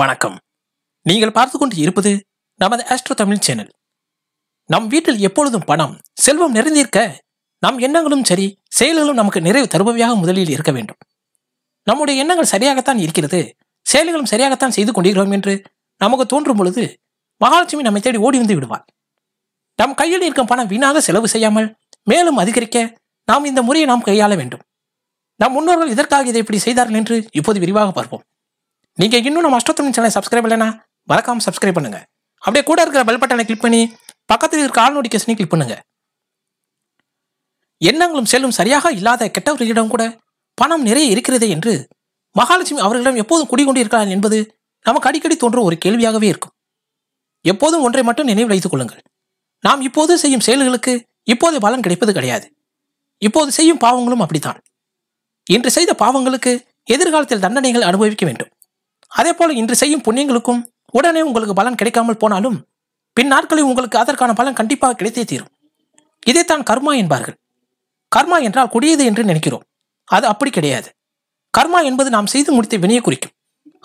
வணக்கம் நீங்கள் பார்த்து கொண்டு இருப்பது நமது ஆஸ்ட்ரோ தமிழ் சேனல் நம் வீட்டில் எப்பொழுதும் பணம் செல்வம் நிறைந்திருக்க நம் எண்ணங்களும் சரி செயல்களும் நமக்கு நிறைவு தருபவையாக முதலில் இருக்க வேண்டும் நம்முடைய எண்ணங்கள் சரியாகத்தான் இருக்கிறது செயல்களும் சரியாகத்தான் செய்து கொண்டிருக்கிறோம் என்று நமக்கு தோன்றும் பொழுது மகாலட்சுமி நம்மை தேடி ஓடி வந்து விடுவார் நம் கையில் இருக்கும் பணம் வீணாக செலவு செய்யாமல் மேலும் அதிகரிக்க நாம் இந்த முறையை நாம் கையாள வேண்டும் நம் முன்னோர்கள் இதற்காக இதை இப்படி செய்தார்கள் என்று இப்போது விரிவாக பார்ப்போம் நீங்கள் இன்னும் நம்ம அஷ்டத்தமிழ் சேனலை சப்ஸ்கிரைப் இல்லைனா மறக்காமல் சப்ஸ்கிரைப் பண்ணுங்கள் அப்படியே கூட இருக்கிற பெல் பட்டனை கிளிக் பண்ணி பக்கத்தில் இருக்கிற ஆல் நோட்டிஃபிகேஷனையும் கிளிக் பண்ணுங்கள் எண்ணங்களும் செல்லும் சரியாக இல்லாத கெட்டவர்களிடம் கூட பணம் நிறைய இருக்கிறதே என்று மகாலட்சுமி அவர்களிடம் எப்போதும் குடிகொண்டு இருக்கிறார் என்பது நமக்கு அடிக்கடி தோன்றும் ஒரு கேள்வியாகவே இருக்கும் எப்போதும் ஒன்றை மட்டும் நினைவு வைத்துக் கொள்ளுங்கள் நாம் இப்போது செய்யும் செயல்களுக்கு இப்போது பலன் கிடைப்பது கிடையாது இப்போது செய்யும் பாவங்களும் அப்படித்தான் இன்று செய்த பாவங்களுக்கு எதிர்காலத்தில் தண்டனைகள் அனுபவிக்க வேண்டும் அதே போல இன்று செய்யும் புண்ணியங்களுக்கும் உடனே உங்களுக்கு பலன் கிடைக்காமல் போனாலும் பின் நாட்களில் உங்களுக்கு அதற்கான பலன் கண்டிப்பாக கிடைத்தே தீரும் இதைத்தான் கர்மா என்பார்கள் கர்மா என்றால் கொடியது என்று நினைக்கிறோம் அது அப்படி கிடையாது கர்மா என்பது நாம் செய்து முடித்த வினையை குறிக்கும்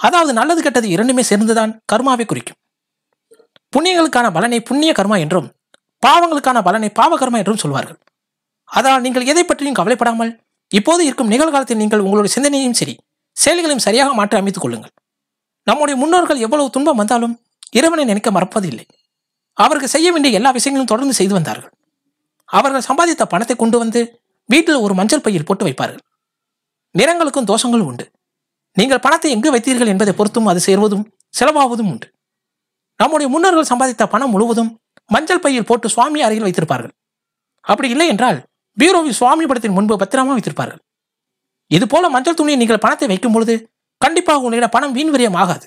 அதாவது நல்லது கெட்டது இரண்டுமே சேர்ந்துதான் கர்மாவை குறிக்கும் புண்ணியங்களுக்கான பலனை புண்ணிய கர்மா என்றும் பாவங்களுக்கான பலனை பாவ கர்மா என்றும் சொல்வார்கள் அதனால் நீங்கள் எதை பற்றியும் கவலைப்படாமல் இப்போது இருக்கும் நிகழ்காலத்தில் நீங்கள் உங்களுடைய சிந்தனையும் சரி செயல்களையும் சரியாக மாற்றி அமைத்துக் கொள்ளுங்கள் நம்முடைய முன்னோர்கள் எவ்வளவு துன்பம் வந்தாலும் இறைவனை நினைக்க மறப்பதில்லை அவர்கள் செய்ய வேண்டிய எல்லா விஷயங்களும் தொடர்ந்து செய்து வந்தார்கள் அவர்கள் சம்பாதித்த பணத்தை கொண்டு வந்து வீட்டில் ஒரு மஞ்சள் பையில் போட்டு வைப்பார்கள் நிறங்களுக்கும் தோஷங்களும் உண்டு நீங்கள் பணத்தை எங்கு வைத்தீர்கள் என்பதை பொறுத்தும் அது சேர்வதும் செலவாவதும் உண்டு நம்முடைய முன்னோர்கள் சம்பாதித்த பணம் முழுவதும் மஞ்சள் பையில் போட்டு சுவாமி அறையில் வைத்திருப்பார்கள் அப்படி இல்லை என்றால் பீரோவில் சுவாமி படத்தின் முன்பு பத்திரமா வைத்திருப்பார்கள் இதுபோல மஞ்சள் துணியை நீங்கள் பணத்தை வைக்கும் பொழுது கண்டிப்பாக உங்களிடம் பணம் வீண் ஆகாது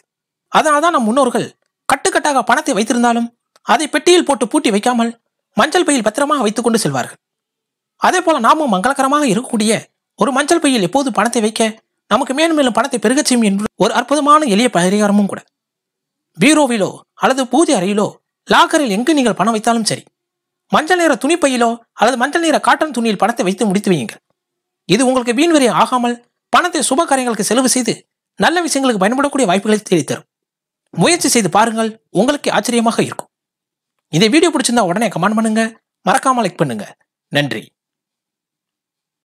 அதனால் தான் நம் முன்னோர்கள் கட்டுக்கட்டாக பணத்தை வைத்திருந்தாலும் அதை பெட்டியில் போட்டு பூட்டி வைக்காமல் மஞ்சள் பையில் பத்திரமாக வைத்துக்கொண்டு செல்வார்கள் அதே போல நாமும் மங்களகரமாக இருக்கக்கூடிய ஒரு மஞ்சள் பையில் எப்போது பணத்தை வைக்க நமக்கு மேலும் மேலும் பணத்தை பெருகச் செய்யும் என்று ஒரு அற்புதமான எளிய பரிகாரமும் கூட பீரோவிலோ அல்லது பூஜை அறையிலோ லாக்கரில் எங்கு நீங்கள் பணம் வைத்தாலும் சரி மஞ்சள் நிற துணிப்பையிலோ அல்லது மஞ்சள் நிற காட்டன் துணியில் பணத்தை வைத்து முடித்து வையுங்கள் இது உங்களுக்கு வீண் ஆகாமல் பணத்தை சுப காரியங்களுக்கு செலவு செய்து நல்ல விஷயங்களுக்கு பயன்படக்கூடிய வாய்ப்புகளை தேடித்தரும் முயற்சி செய்து பாருங்கள் உங்களுக்கு ஆச்சரியமாக இருக்கும் இந்த வீடியோ பிடிச்சிருந்தா உடனே கமெண்ட் பண்ணுங்க மறக்காமல் லைக் பண்ணுங்க நன்றி